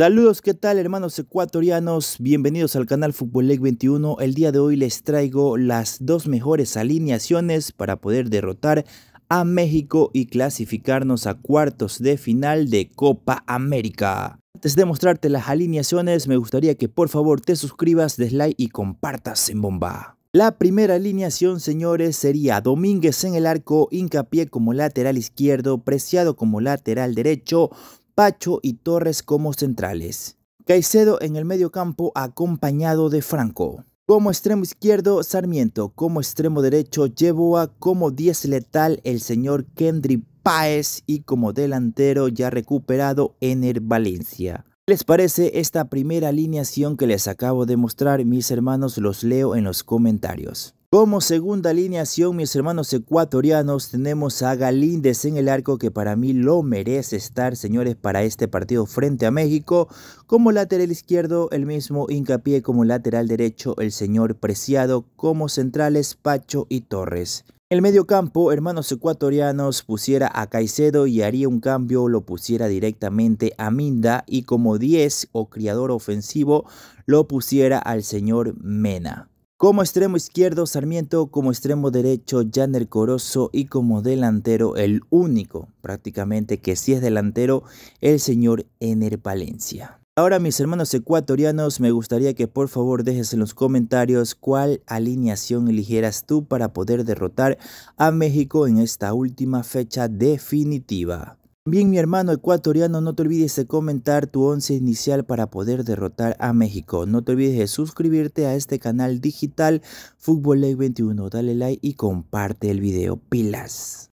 Saludos, ¿qué tal hermanos ecuatorianos? Bienvenidos al canal Fútbol League 21. El día de hoy les traigo las dos mejores alineaciones para poder derrotar a México y clasificarnos a cuartos de final de Copa América. Antes de mostrarte las alineaciones, me gustaría que por favor te suscribas, deslike y compartas en bomba. La primera alineación, señores, sería Domínguez en el arco, hincapié como lateral izquierdo, Preciado como lateral derecho, Pacho y Torres como centrales. Caicedo en el medio campo acompañado de Franco. Como extremo izquierdo, Sarmiento. Como extremo derecho, a Como 10 letal, el señor Kendry Páez. Y como delantero ya recuperado, Ener Valencia. ¿Les parece esta primera alineación que les acabo de mostrar? Mis hermanos, los leo en los comentarios. Como segunda alineación, mis hermanos ecuatorianos, tenemos a Galíndez en el arco que para mí lo merece estar, señores, para este partido frente a México. Como lateral izquierdo, el mismo hincapié como lateral derecho, el señor Preciado, como centrales Pacho y Torres. En el medio campo, hermanos ecuatorianos, pusiera a Caicedo y haría un cambio, lo pusiera directamente a Minda y como 10 o criador ofensivo, lo pusiera al señor Mena. Como extremo izquierdo, Sarmiento, como extremo derecho, Janer Corozo y como delantero, el único prácticamente que sí es delantero, el señor Ener Palencia. Ahora mis hermanos ecuatorianos, me gustaría que por favor dejes en los comentarios cuál alineación eligieras tú para poder derrotar a México en esta última fecha definitiva. Bien, mi hermano ecuatoriano, no te olvides de comentar tu once inicial para poder derrotar a México. No te olvides de suscribirte a este canal digital Fútbol League 21. Dale like y comparte el video. Pilas.